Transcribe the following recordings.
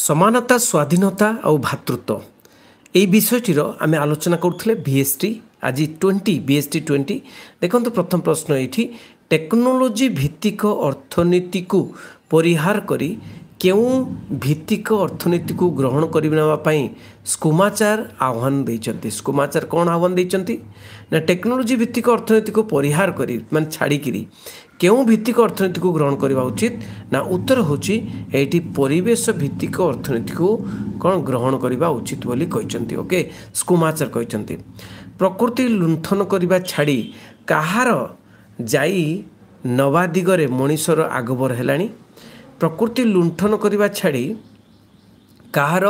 ସମାନତା ସ୍ୱାଧୀନତା ଆଉ ଭାତୃତ୍ୱ এই বিষয়টির আমি আলোচনা করুলে ভিএসটি আজ টোয়েন্টি ভিএসটি টোয়েন্টি দেখুন প্রথম প্রশ্ন এটি টেকনোলোজি ভিত্তিক অর্থনীতি পরিহার করে କେଉଁ ଭିତ୍ତିକ ଅର୍ଥନୀତିକୁ ଗ୍ରହଣ କରି ନେବା ପାଇଁ ସ୍କୁମାଚାର ଆହ୍ୱାନ ଦେଇଛନ୍ତି ସ୍କୁମାଚାର କ'ଣ ଆହ୍ୱାନ ଦେଇଛନ୍ତି ନା ଟେକ୍ନୋଲୋଜି ଭିତ୍ତିକ ଅର୍ଥନୀତିକୁ ପରିହାର କରି ମାନେ ଛାଡ଼ିକିରି କେଉଁ ଭିତ୍ତିକ ଅର୍ଥନୀତିକୁ ଗ୍ରହଣ କରିବା ଉଚିତ ନା ଉତ୍ତର ହେଉଛି ଏଇଠି ପରିବେଶ ଭିତ୍ତିକ ଅର୍ଥନୀତିକୁ କ'ଣ ଗ୍ରହଣ କରିବା ଉଚିତ ବୋଲି କହିଛନ୍ତି ଓକେ ସ୍କୁମାଚାର କହିଛନ୍ତି ପ୍ରକୃତି ଲୁଣ୍ଠନ କରିବା ଛାଡ଼ି କାହାର ଯାଇ ନବା ଦିଗରେ ମଣିଷର ଆଗବର ହେଲାଣି ପ୍ରକୃତି ଲୁଣ୍ଠନ କରିବା ଛାଡ଼ି କାହାର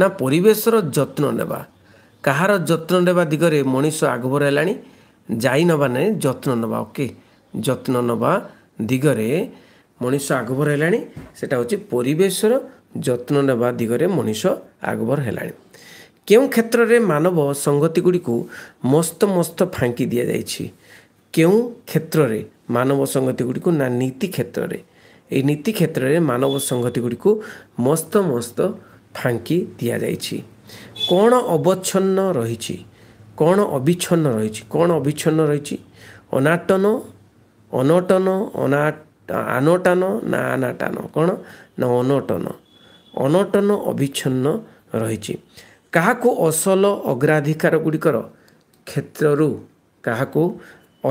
ନା ପରିବେଶର ଯତ୍ନ ନେବା କାହାର ଯତ୍ନ ନେବା ଦିଗରେ ମଣିଷ ଆଗଭର ହେଲାଣି ଯାଇ ନେବା ନାହିଁ ଯତ୍ନ ନେବା ଓକେ ଯତ୍ନ ନେବା ଦିଗରେ ମଣିଷ ଆଗଭର ହେଲାଣି ସେଟା ହେଉଛି ପରିବେଶର ଯତ୍ନ ନେବା ଦିଗରେ ମଣିଷ ଆଗଭର ହେଲାଣି କେଉଁ କ୍ଷେତ୍ରରେ ମାନବ ସଙ୍ଗତି ଗୁଡ଼ିକୁ ମସ୍ତ ମସ୍ତ ଫାଙ୍କି ଦିଆଯାଇଛି କେଉଁ କ୍ଷେତ୍ରରେ ମାନବ ସଂଗତି ଗୁଡ଼ିକୁ ନା ନୀତି କ୍ଷେତ୍ରରେ ଏହି ନୀତି କ୍ଷେତ୍ରରେ ମାନବ ସଂହତି ଗୁଡ଼ିକୁ ମସ୍ତ ମସ୍ତ ଫାଙ୍କି ଦିଆଯାଇଛି କ'ଣ ଅବଚ୍ଛନ୍ନ ରହିଛି କ'ଣ ଅବିଚ୍ଛନ୍ନ ରହିଛି କ'ଣ ଅବିଚ୍ଛନ୍ନ ରହିଛି ଅନାଟନ ଅନଟନ ଅନା ଆନଟାନ ନା ଆନାଟାନ କ'ଣ ନା ଅନଟନ ଅନଟନ ଅବିଚ୍ଛନ୍ନ ରହିଛି କାହାକୁ ଅସଲ ଅଗ୍ରାଧିକାର ଗୁଡ଼ିକର କ୍ଷେତ୍ରରୁ କାହାକୁ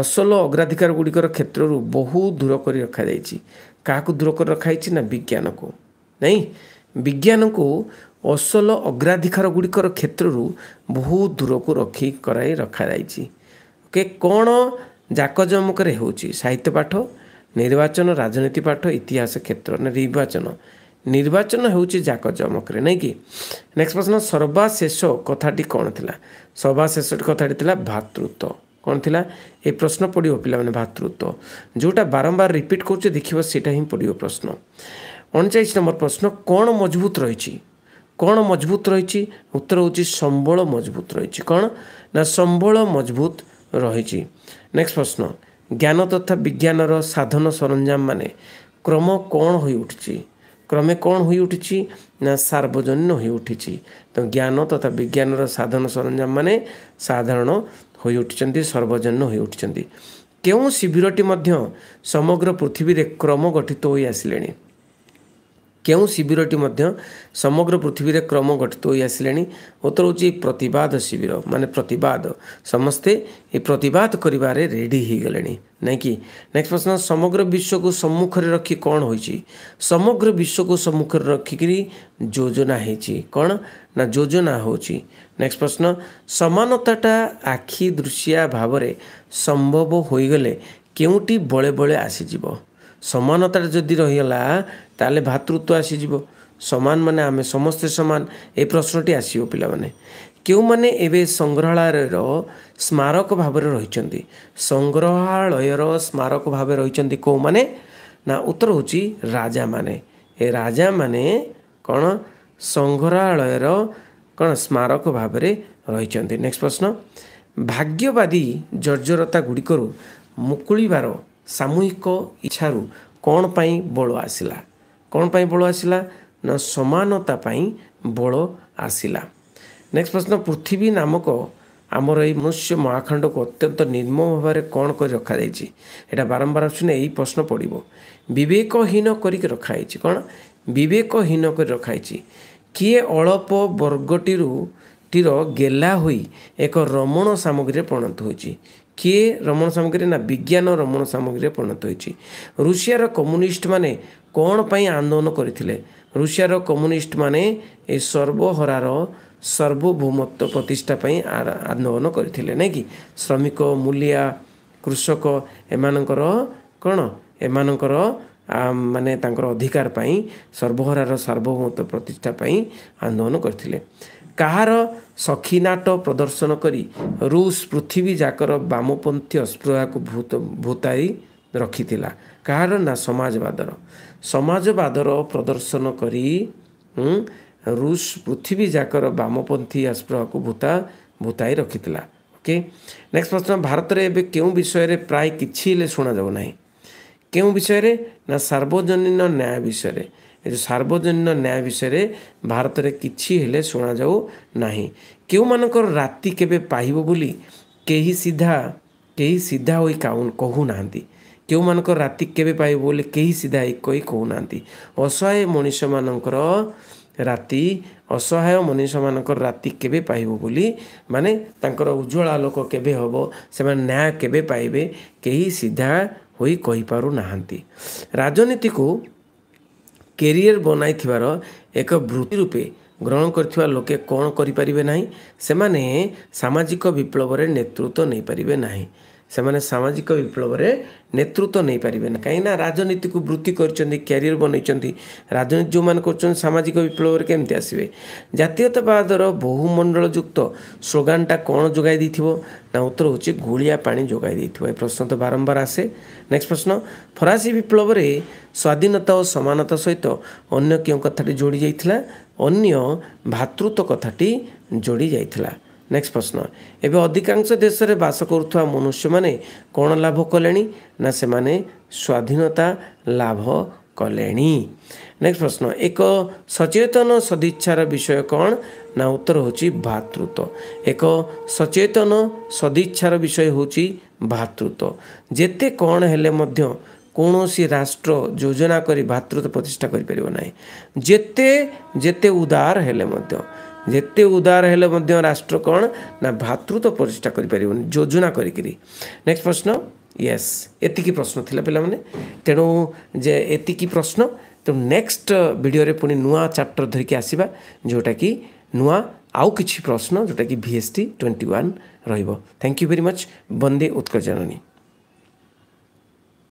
ଅସଲ ଅଗ୍ରାଧିକାର ଗୁଡ଼ିକର କ୍ଷେତ୍ରରୁ ବହୁ ଦୂର କରି ରଖାଯାଇଛି କାହାକୁ ଦୂର କରି ରଖାଯାଇଛି ନା ବିଜ୍ଞାନକୁ ନାଇଁ ବିଜ୍ଞାନକୁ ଅସଲ ଅଗ୍ରାଧିକାର ଗୁଡ଼ିକର କ୍ଷେତ୍ରରୁ ବହୁତ ଦୂରକୁ ରଖି କରାଇ ରଖାଯାଇଛି କେ କ'ଣ ଜାକଜମକରେ ହେଉଛି ସାହିତ୍ୟ ପାଠ ନିର୍ବାଚନ ରାଜନୀତି ପାଠ ଇତିହାସ କ୍ଷେତ୍ର ନା ନିର୍ବାଚନ ନିର୍ବାଚନ ହେଉଛି ଜାକଜମକରେ ନାଇଁ କି ନେକ୍ସଟ ପ୍ରଶ୍ନ ସର୍ବାଶେଷ କଥାଟି କ'ଣ ଥିଲା ସର୍ବାଶେଷ କଥାଟି ଥିଲା ଭାତୃତ୍ୱ କ'ଣ ଥିଲା ଏ ପ୍ରଶ୍ନ ପଡ଼ିବ ପିଲାମାନେ ଭାତୃତ୍ୱ ଯେଉଁଟା ବାରମ୍ବାର ରିପିଟ୍ କରୁଛେ ଦେଖିବ ସେଇଟା ହିଁ ପଡ଼ିବ ପ୍ରଶ୍ନ ଅଣଚାଳିଶ ନମ୍ବର ପ୍ରଶ୍ନ କ'ଣ ମଜବୁତ ରହିଛି କ'ଣ ମଜବୁତ ରହିଛି ଉତ୍ତର ହେଉଛି ସମ୍ବଳ ମଜବୁତ ରହିଛି କ'ଣ ନା ସମ୍ବଳ ମଜବୁତ ରହିଛି ନେକ୍ସଟ ପ୍ରଶ୍ନ ଜ୍ଞାନ ତଥା ବିଜ୍ଞାନର ସାଧନ ସରଞ୍ଜାମମାନେ କ୍ରମ କ'ଣ ହୋଇଉଠିଛି କ୍ରମେ କ'ଣ ହୋଇଉଠିଛି ନା ସାର୍ବଜନୀନ ହୋଇଉଠିଛି ତ ଜ୍ଞାନ ତଥା ବିଜ୍ଞାନର ସାଧନ ସରଞ୍ଜାମମାନେ ସାଧାରଣ ହୋଇ ଉଠିଛନ୍ତି ସର୍ବଜନ ହୋଇ ଉଠିଛନ୍ତି କେଉଁ ଶିବିରଟି ମଧ୍ୟ ସମଗ୍ର ପୃଥିବୀରେ କ୍ରମ ଗଠିତ ହୋଇ ଆସିଲେଣି କେଉଁ ଶିବିରଟି ମଧ୍ୟ ସମଗ୍ର ପୃଥିବୀରେ କ୍ରମ ଗଠିତ ହୋଇ ଆସିଲେଣି ଗୋଟେ ହେଉଛି ପ୍ରତିବାଦ ଶିବିର ମାନେ ପ୍ରତିବାଦ ସମସ୍ତେ ଏ ପ୍ରତିବାଦ କରିବାରେ ରେଡ଼ି ହୋଇଗଲେଣି ନାଇଁ କି ନେକ୍ସଟ ପ୍ରଶ୍ନ ସମଗ୍ର ବିଶ୍ୱକୁ ସମ୍ମୁଖରେ ରଖି କ'ଣ ହୋଇଛି ସମଗ୍ର ବିଶ୍ୱକୁ ସମ୍ମୁଖରେ ରଖିକିରି ଯୋଜନା ହୋଇଛି କ'ଣ ନା ଯୋଜନା ହେଉଛି ନେକ୍ସଟ ପ୍ରଶ୍ନ ସମାନତାଟା ଆଖି ଦୃଶିଆ ଭାବରେ ସମ୍ଭବ ହୋଇଗଲେ କେଉଁଟି ବଳେ ବଳେ ଆସିଯିବ ସମାନତାରେ ଯଦି ରହିଗଲା ତାହେଲେ ଭାତୃତ୍ୱ ଆସିଯିବ ସମାନ ମାନେ ଆମେ ସମସ୍ତେ ସମାନ ଏ ପ୍ରଶ୍ନଟି ଆସିବ ପିଲାମାନେ କେଉଁମାନେ ଏବେ ସଂଗ୍ରହାଳୟର ସ୍ମାରକ ଭାବରେ ରହିଛନ୍ତି ସଂଗ୍ରହାଳୟର ସ୍ମାରକ ଭାବେ ରହିଛନ୍ତି କେଉଁମାନେ ନା ଉତ୍ତର ହେଉଛି ରାଜାମାନେ ଏ ରାଜାମାନେ କ'ଣ ସଂଗ୍ରହାଳୟର କ'ଣ ସ୍ମାରକ ଭାବରେ ରହିଛନ୍ତି ନେକ୍ସଟ ପ୍ରଶ୍ନ ଭାଗ୍ୟବାଦୀ ଜର୍ଜରତା ଗୁଡ଼ିକରୁ ମୁକୁଳିବାର ସାମୂହିକ ଇଚ୍ଛାରୁ କ'ଣ ପାଇଁ ବଳ ଆସିଲା କ'ଣ ପାଇଁ ବଳ ଆସିଲା ନା ସମାନତା ପାଇଁ ବଳ ଆସିଲା ନେକ୍ସଟ ପ୍ରଶ୍ନ ପୃଥିବୀ ନାମକ ଆମର ଏଇ ମନୁଷ୍ୟ ମହାଖଣ୍ଡକୁ ଅତ୍ୟନ୍ତ ନିର୍ମ ଭାବରେ କ'ଣ କରି ରଖାଯାଇଛି ଏଇଟା ବାରମ୍ବାର ଆସୁଛି ଏଇ ପ୍ରଶ୍ନ ପଡ଼ିବ ବିବେକହୀନ କରିକି ରଖାଯାଇଛି କ'ଣ ବିବେକହୀନ କରି ରଖାଯାଇଛି କିଏ ଅଳପ ବର୍ଗଟିରୁ ମାଟିର ଗେଲା ହୋଇ ଏକ ରମଣ ସାମଗ୍ରୀରେ ପରିଣତ ହୋଇଛି କିଏ ରମଣ ସାମଗ୍ରୀ ନା ବିଜ୍ଞାନ ରମଣ ସାମଗ୍ରୀରେ ପରିଣତ ହୋଇଛି ଋଷିଆର କମ୍ୟୁନିଷ୍ଟ ମାନେ କ'ଣ ପାଇଁ ଆନ୍ଦୋଳନ କରିଥିଲେ ରୁଷିଆର ମାନେ ଏ ସର୍ବହରାର ସାର୍ବଭୌମତ୍ୱ ପ୍ରତିଷ୍ଠା ପାଇଁ ଆନ୍ଦୋଳନ କରିଥିଲେ ନାଇଁକି ଶ୍ରମିକ ମୂଲିଆ କୃଷକ ଏମାନଙ୍କର କ'ଣ ଏମାନଙ୍କର ମାନେ ତାଙ୍କର ଅଧିକାର ପାଇଁ ସର୍ବହରାର ସାର୍ବଭୌମତ୍ୱ ପ୍ରତିଷ୍ଠା ପାଇଁ ଆନ୍ଦୋଳନ କରିଥିଲେ କାହାର ସଖୀ ନାଟ ପ୍ରଦର୍ଶନ କରି ରୁଷ ପୃଥିବୀ ଯାକର ବାମପନ୍ଥୀ ଅସ୍ପୃହାକୁ ଭୂତ ଭୂତାଇ ରଖିଥିଲା କାହାର ନା ସମାଜବାଦର ସମାଜବାଦର ପ୍ରଦର୍ଶନ କରି ରୁଷ ପୃଥିବୀ ଯାକର ବାମପନ୍ଥୀ ଅସ୍ପୃହାକୁ ଭୂତା ଭୂତାଇ ରଖିଥିଲା ଓକେ ନେକ୍ସଟ ପ୍ରଶ୍ନ ଭାରତରେ ଏବେ କେଉଁ ବିଷୟରେ ପ୍ରାୟ କିଛି ହେଲେ ଶୁଣାଯାଉ ନାହିଁ କେଉଁ ବିଷୟରେ ନା ସାର୍ବଜନୀନ ନ୍ୟାୟ ବିଷୟରେ ଯେଉଁ ସାର୍ବଜନୀନ ନ୍ୟାୟ ବିଷୟରେ ଭାରତରେ କିଛି ହେଲେ ଶୁଣାଯାଉ ନାହିଁ କେଉଁମାନଙ୍କର ରାତି କେବେ ପାଇବ ବୋଲି କେହି ସିଧା କେହି ସିଧା ହୋଇ କହୁନାହାନ୍ତି କେଉଁମାନଙ୍କର ରାତି କେବେ ପାଇବ ବୋଲି କେହି ସିଧା କହି କହୁନାହାନ୍ତି ଅସହାୟ ମଣିଷମାନଙ୍କର ରାତି ଅସହାୟ ମଣିଷମାନଙ୍କର ରାତି କେବେ ପାଇବ ବୋଲି ମାନେ ତାଙ୍କର ଉଜ୍ଜଳ ଆଲୋକ କେବେ ହେବ ସେମାନେ ନ୍ୟାୟ କେବେ ପାଇବେ କେହି ସିଧା ହୋଇ କହିପାରୁନାହାନ୍ତି ରାଜନୀତିକୁ କେରିୟର ବନାଇଥିବାର ଏକ ବୃତ୍ତି ରୂପେ ଗ୍ରହଣ କରିଥିବା ଲୋକେ କ'ଣ କରିପାରିବେ ନାହିଁ ସେମାନେ ସାମାଜିକ ବିପ୍ଳବରେ ନେତୃତ୍ୱ ନେଇପାରିବେ ନାହିଁ ସେମାନେ ସାମାଜିକ ବିପ୍ଳବରେ ନେତୃତ୍ୱ ନେଇପାରିବେ ନା କାହିଁକିନା ରାଜନୀତିକୁ ବୃତ୍ତି କରିଛନ୍ତି କ୍ୟାରିୟର ବନେଇଛନ୍ତି ରାଜନୀତି ଯେଉଁମାନେ କରୁଛନ୍ତି ସାମାଜିକ ବିପ୍ଳବରେ କେମିତି ଆସିବେ ଜାତୀୟତାବାଦର ବହୁମଣ୍ଡଳ ଯୁକ୍ତ ସ୍ଲୋଗାନଟା କ'ଣ ଯୋଗାଇ ଦେଇଥିବ ନା ଉତ୍ତର ହେଉଛି ଗୁଳିଆ ପାଣି ଯୋଗାଇ ଦେଇଥିବ ଏ ପ୍ରଶ୍ନ ତ ବାରମ୍ବାର ଆସେ ନେକ୍ସଟ ପ୍ରଶ୍ନ ଫରାସୀ ବିପ୍ଳବରେ ସ୍ୱାଧୀନତା ଓ ସମାନତା ସହିତ ଅନ୍ୟ କେଉଁ କଥାଟି ଯୋଡ଼ି ଯାଇଥିଲା ଅନ୍ୟ ଭାତୃତ୍ୱ କଥାଟି ଯୋଡ଼ି ଯାଇଥିଲା ନେକ୍ସଟ ପ୍ରଶ୍ନ ଏବେ ଅଧିକାଂଶ ଦେଶରେ ବାସ କରୁଥିବା ମନୁଷ୍ୟମାନେ କ'ଣ ଲାଭ କଲେଣି ନା ସେମାନେ ସ୍ୱାଧୀନତା ଲାଭ କଲେଣି ନେକ୍ସଟ ପ୍ରଶ୍ନ ଏକ ସଚେତନ ସଦିଚ୍ଛାର ବିଷୟ କ'ଣ ନା ଉତ୍ତର ହେଉଛି ଭାତୃତ୍ୱ ଏକ ସଚେତନ ସଦିଚ୍ଛାର ବିଷୟ ହେଉଛି ଭାତୃତ୍ୱ ଯେତେ କ'ଣ ହେଲେ ମଧ୍ୟ କୌଣସି ରାଷ୍ଟ୍ର ଯୋଜନା କରି ଭାତୃତ୍ୱ ପ୍ରତିଷ୍ଠା କରିପାରିବ ନାହିଁ ଯେତେ ଯେତେ ଉଦାର ହେଲେ ମଧ୍ୟ ଯେତେ ଉଦାର ହେଲେ ମଧ୍ୟ ରାଷ୍ଟ୍ର କ'ଣ ନା ଭ୍ରାତୃତ୍ୱ ପ୍ରତିଷ୍ଠା କରିପାରିବନି ଯୋଜନା କରିକିରି ନେକ୍ସଟ ପ୍ରଶ୍ନ ୟେସ୍ ଏତିକି ପ୍ରଶ୍ନ ଥିଲା ପିଲାମାନେ ତେଣୁ ଯେ ଏତିକି ପ୍ରଶ୍ନ ତେଣୁ ନେକ୍ସଟ ଭିଡ଼ିଓରେ ପୁଣି ନୂଆ ଚାପ୍ଟର ଧରିକି ଆସିବା ଯେଉଁଟାକି ନୂଆ ଆଉ କିଛି ପ୍ରଶ୍ନ ଯେଉଁଟାକି ଭି ଏସ୍ ଟି ଟ୍ୱେଣ୍ଟି ୱାନ୍ ରହିବ thank you very much Bande Utkala Janani